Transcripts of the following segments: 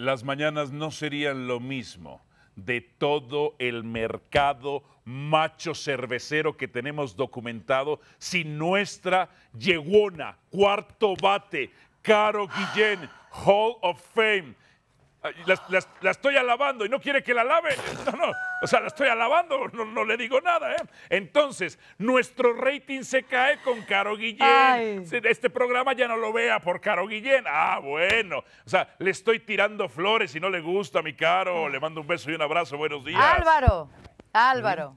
las mañanas no serían lo mismo de todo el mercado macho cervecero que tenemos documentado sin nuestra yeguona, cuarto bate, Caro Guillén, Hall of Fame Ah, la estoy alabando y no quiere que la lave No, no, o sea, la estoy alabando, no, le digo nada. ¿eh? Entonces, nuestro rating se cae con Caro Guillén. Este programa ya no lo vea por Caro Guillén. Ah, bueno. O sea, le estoy tirando flores y no le gusta a mi Caro. Le mando un beso y un abrazo. Buenos días. Álvaro, Álvaro.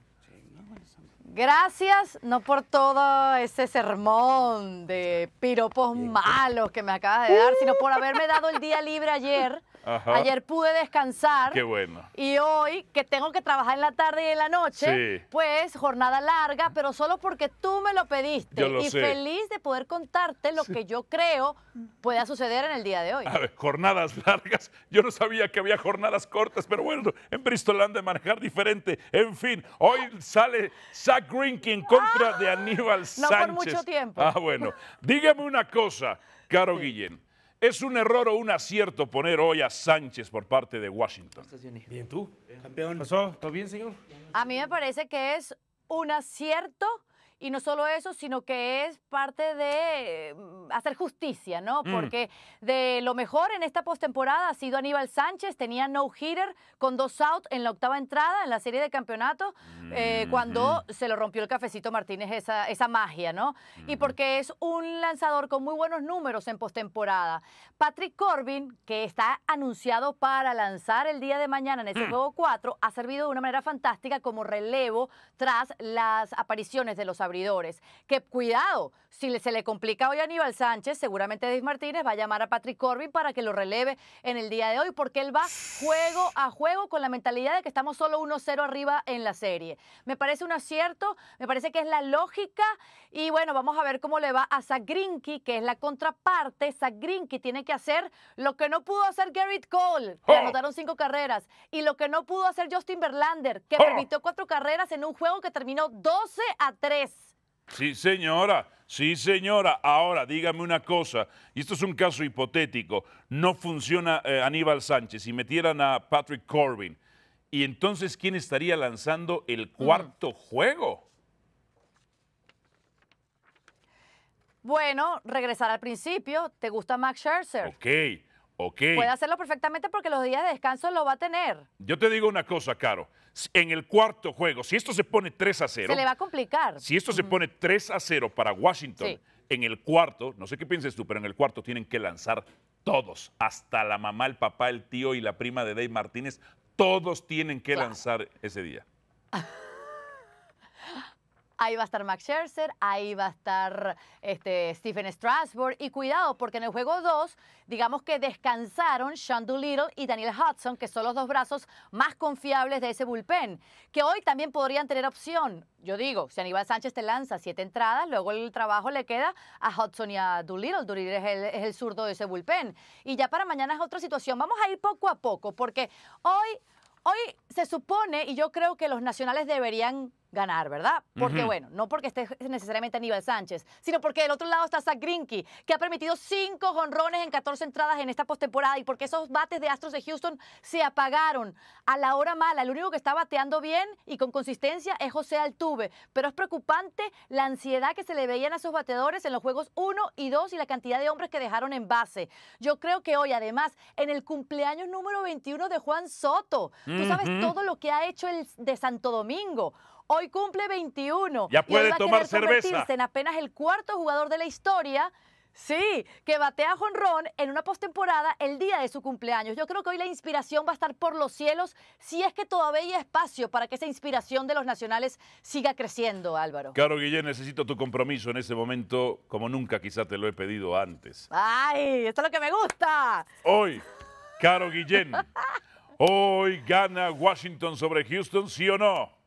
Gracias, no por todo ese sermón de piropos malos que me acabas de dar, sino por haberme dado el día libre ayer Ayer pude descansar. Qué bueno. Y hoy, que tengo que trabajar en la tarde y en la noche, pues jornada larga, pero solo porque tú me lo pediste. y feliz de poder contarte lo que yo creo pueda suceder en el día de hoy. A ver, jornadas largas. Yo no sabía que había jornadas cortas, pero bueno, en Bristol han de manejar diferente. En fin, hoy sale Zach Grinky en contra de ah, Aníbal Sánchez. No por mucho tiempo. Ah, bueno. Dígame una cosa, Caro Guillén. ¿Es un error o un acierto poner hoy a Sánchez por parte de Washington? Bien, tú, ¿Pasó? ¿Todo bien, señor? A mí me parece que es un acierto y no solo eso, sino que es parte de mm, hacer justicia, ¿no? Mm. Porque de lo mejor en esta postemporada ha sido Aníbal Sánchez, tenía no-hitter con dos outs en la octava entrada en la serie de campeonato, eh, cuando mm-hmm. se lo rompió el cafecito Martínez esa, esa magia, ¿no? Y mm-hmm. porque es un lanzador con muy buenos números en postemporada. Patrick Corbin, que está anunciado para lanzar el día de mañana en ese mm. juego 4, ha servido de una manera fantástica como relevo tras las apariciones de los que cuidado, si se le complica hoy a Aníbal Sánchez, seguramente Dave Martínez va a llamar a Patrick Corbin para que lo releve en el día de hoy, porque él va juego a juego con la mentalidad de que estamos solo 1-0 arriba en la serie. Me parece un acierto, me parece que es la lógica y bueno, vamos a ver cómo le va a Zagrinki, que es la contraparte. Zagrinki tiene que hacer lo que no pudo hacer Garrett Cole, que oh. anotaron cinco carreras, y lo que no pudo hacer Justin Verlander, que oh. permitió cuatro carreras en un juego que terminó 12 a 3. Sí, señora. Sí, señora. Ahora, dígame una cosa, y esto es un caso hipotético, no funciona eh, Aníbal Sánchez, si metieran a Patrick Corbin, ¿y entonces quién estaría lanzando el mm. cuarto juego? Bueno, regresar al principio, ¿te gusta Max Scherzer? Ok, ok. Puede hacerlo perfectamente porque los días de descanso lo va a tener. Yo te digo una cosa, Caro en el cuarto juego, si esto se pone 3 a 0. Se le va a complicar. Si esto se pone 3 a 0 para Washington, en el cuarto, no sé qué pienses tú, pero en el cuarto tienen que lanzar todos, hasta la mamá, el papá, el tío y la prima de Dave Martínez, todos tienen que lanzar ese día. ahí va a estar Max Scherzer, ahí va a estar este, Stephen Strasburg. Y cuidado, porque en el juego 2, digamos que descansaron Sean Doolittle y Daniel Hudson, que son los dos brazos más confiables de ese bullpen, que hoy también podrían tener opción. Yo digo, si Aníbal Sánchez te lanza siete entradas, luego el trabajo le queda a Hudson y a Doolittle. Doolittle es el, el zurdo de ese bullpen. Y ya para mañana es otra situación. Vamos a ir poco a poco, porque hoy, hoy se supone, y yo creo que los nacionales deberían ganar, ¿verdad? Porque, bueno, no porque esté necesariamente Aníbal Sánchez, sino porque del otro lado está Zach Grinky, que ha permitido cinco jonrones en 14 entradas en esta postemporada y porque esos bates de Astros de Houston se apagaron a la hora mala. El único que está bateando bien y con consistencia es José Altuve, pero es preocupante la ansiedad que se le veían a esos bateadores en los juegos 1 y 2 y la cantidad de hombres que dejaron en base. Yo creo que hoy, además, en el cumpleaños número 21 de Juan Soto, tú sabes todo lo que ha hecho el de Santo Domingo. Hoy cumple 21. Ya puede y va tomar cerveza. En apenas el cuarto jugador de la historia Sí, que batea jonrón en una postemporada el día de su cumpleaños. Yo creo que hoy la inspiración va a estar por los cielos si es que todavía hay espacio para que esa inspiración de los nacionales siga creciendo, Álvaro. Caro Guillén, necesito tu compromiso en ese momento como nunca quizá te lo he pedido antes. ¡Ay! ¡Esto es lo que me gusta! Hoy, Caro Guillén, hoy gana Washington sobre Houston, ¿sí o no?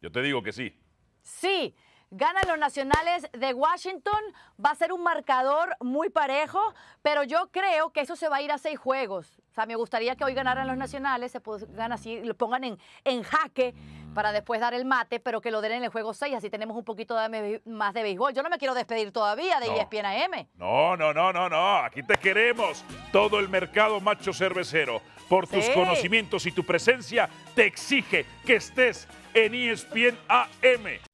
Yo te digo que sí. Sí. Ganan los nacionales de Washington, va a ser un marcador muy parejo, pero yo creo que eso se va a ir a seis juegos. O sea, me gustaría que hoy ganaran los nacionales, se pongan así, lo pongan en, en jaque para después dar el mate, pero que lo den en el juego 6, así tenemos un poquito más de béisbol. Yo no me quiero despedir todavía de ESPN AM. No, no, no, no, no, aquí te queremos. Todo el mercado macho cervecero, por tus conocimientos y tu presencia, te exige que estés en ESPN AM.